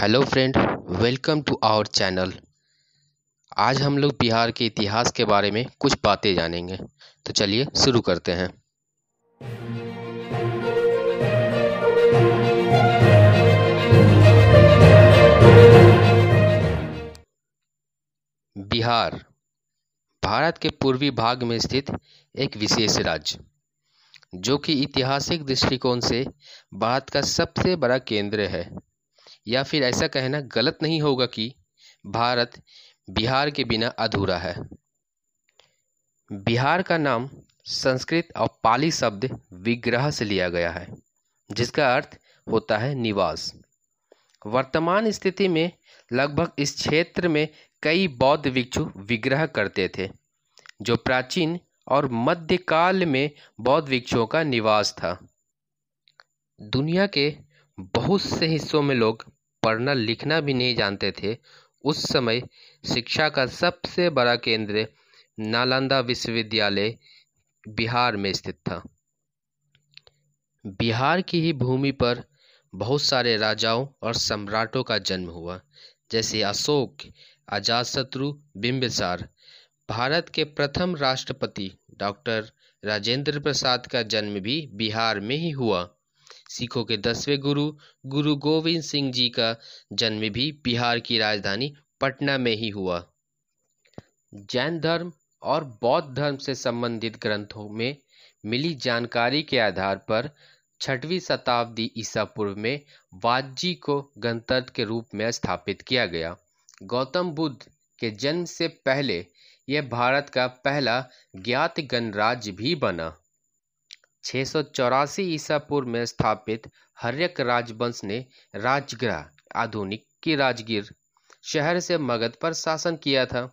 hello friend welcome to our channel आज हम लोग बिहार के इतिहास के बारे में कुछ बातें जानेंगे तो चलिए शुरू करते हैं बिहार भारत के पूर्वी भाग में स्थित एक विशेष राज्य जो कि ऐतिहासिक दृष्टिकोण से भारत का सबसे बड़ा केंद्र है या फिर ऐसा कहना गलत नहीं होगा कि भारत बिहार के बिना अधूरा है बिहार का नाम संस्कृत और पाली शब्द विग्रह से लिया गया है जिसका अर्थ होता है निवास वर्तमान स्थिति में लगभग इस क्षेत्र में कई बौद्ध भिक्षु विग्रह करते थे जो प्राचीन और मध्यकाल में बौद्ध भिक्षुओं का निवास था दुनिया के बहुत से हिस्सों में लोग पढ़ना लिखना भी नहीं जानते थे उस समय शिक्षा का सबसे बड़ा केंद्र नालंदा विश्वविद्यालय बिहार में स्थित था बिहार की ही भूमि पर बहुत सारे राजाओं और सम्राटों का जन्म हुआ जैसे अशोक अजातशत्रु बिंबिसार भारत के प्रथम राष्ट्रपति डॉक्टर राजेंद्र प्रसाद का जन्म भी बिहार में ही हुआ सिखों के दसवें गुरु गुरु गोविंद सिंह जी का जन्म भी बिहार की राजधानी पटना में ही हुआ जैन धर्म और बौद्ध धर्म से संबंधित ग्रंथों में मिली जानकारी के आधार पर छठवीं शताब्दी ईसा पूर्व में वाजी को गणतंत्र के रूप में स्थापित किया गया गौतम बुद्ध के जन्म से पहले यह भारत का पहला ज्ञात गणराज्य भी बना छः सौ चौरासी ईसा पूर्व में स्थापित हर्यक राजवंश ने राजगृह आधुनिक की राजगीर शहर से मगध पर शासन किया था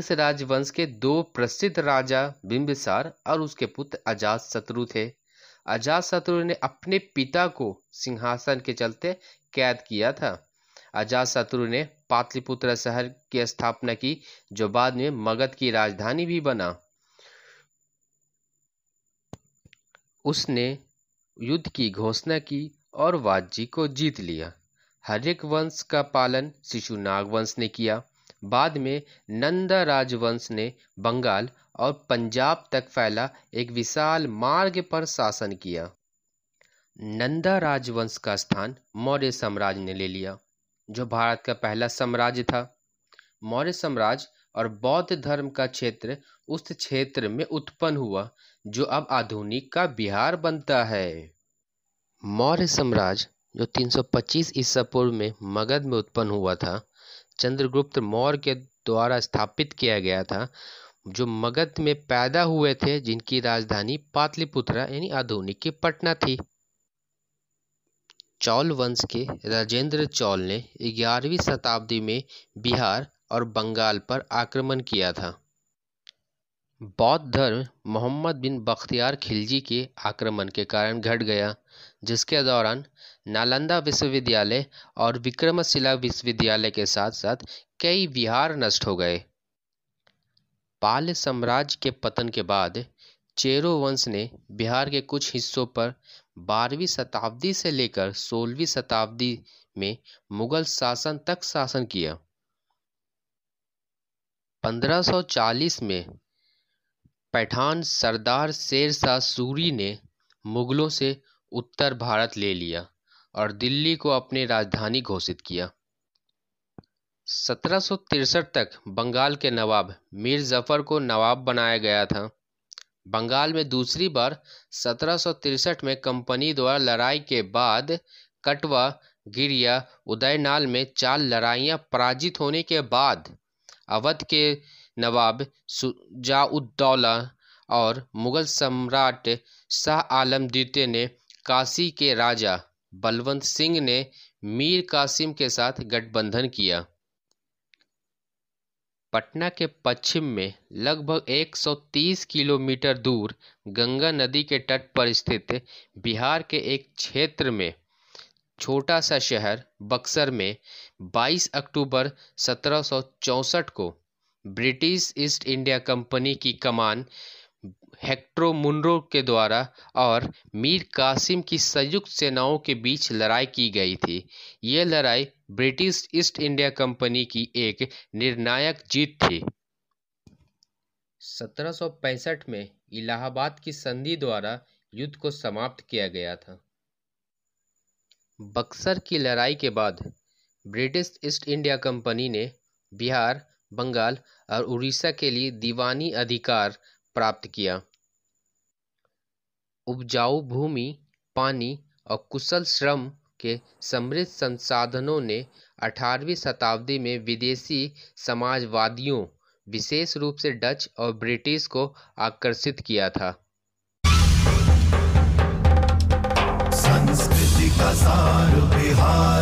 इस राजवंश के दो प्रसिद्ध राजा बिंबिसार और उसके पुत्र अजात शत्रु थे अजात शत्रु ने अपने पिता को सिंहासन के चलते कैद किया था अजात शत्रु ने पाटलिपुत्र शहर की स्थापना की जो बाद में मगध की राजधानी भी बना उसने युद्ध की घोषणा की और वाजी को जीत लिया हरेक वंश का पालन शिशु वंश ने किया बाद में नंदा राजवंश ने बंगाल और पंजाब तक फैला एक विशाल मार्ग पर शासन किया नंदा राजवंश का स्थान मौर्य साम्राज्य ने ले लिया जो भारत का पहला साम्राज्य था मौर्य साम्राज्य और बौद्ध धर्म का क्षेत्र उस क्षेत्र में उत्पन्न हुआ जो अब आधुनिक का बिहार बनता है मौर्य साम्राज्य जो 325 ईसा पूर्व में मगध में उत्पन्न हुआ था चंद्रगुप्त मौर्य के द्वारा स्थापित किया गया था जो मगध में पैदा हुए थे जिनकी राजधानी पाटलिपुत्रा यानी आधुनिक की पटना थी चौल वंश के राजेंद्र चौल ने ग्यारहवीं शताब्दी में बिहार और बंगाल पर आक्रमण किया था बौद्ध धर्म मोहम्मद बिन बख्तियार खिलजी के आक्रमण के कारण घट गया जिसके दौरान नालंदा विश्वविद्यालय और विक्रमशिला विश्वविद्यालय के साथ साथ कई विहार नष्ट हो गए पाल साम्राज्य के पतन के बाद चेरो वंश ने बिहार के कुछ हिस्सों पर बारहवीं शताब्दी से लेकर सोलहवीं शताब्दी में मुगल शासन तक शासन किया 1540 में पठान सरदार शेर शाह सूरी ने मुगलों से उत्तर भारत ले लिया और दिल्ली को अपनी राजधानी घोषित किया 1763 तक बंगाल के नवाब मीर जफर को नवाब बनाया गया था बंगाल में दूसरी बार 1763 में कंपनी द्वारा लड़ाई के बाद कटवा गिरिया उदयनाल में चार लड़ाइयां पराजित होने के बाद अवध के नवाब सुजाउद्दौला और मुग़ल सम्राट शाह आलम द्वितीय ने काशी के राजा बलवंत सिंह ने मीर कासिम के साथ गठबंधन किया पटना के पश्चिम में लगभग 130 किलोमीटर दूर गंगा नदी के तट पर स्थित बिहार के एक क्षेत्र में छोटा सा शहर बक्सर में 22 अक्टूबर सत्रह को ब्रिटिश ईस्ट इंडिया कंपनी की कमान हेक्ट्रो मुनरो के द्वारा और मीर कासिम की संयुक्त सेनाओं के बीच लड़ाई की गई थी ये लड़ाई ब्रिटिश ईस्ट इंडिया कंपनी की एक निर्णायक जीत थी 1765 में इलाहाबाद की संधि द्वारा युद्ध को समाप्त किया गया था बक्सर की लड़ाई के बाद ब्रिटिश ईस्ट इंडिया कंपनी ने बिहार बंगाल और उड़ीसा के लिए दीवानी अधिकार प्राप्त किया उपजाऊ भूमि पानी और कुशल श्रम के समृद्ध संसाधनों ने 18वीं शताब्दी में विदेशी समाजवादियों विशेष रूप से डच और ब्रिटिश को आकर्षित किया था संस्कृति का सार बिहार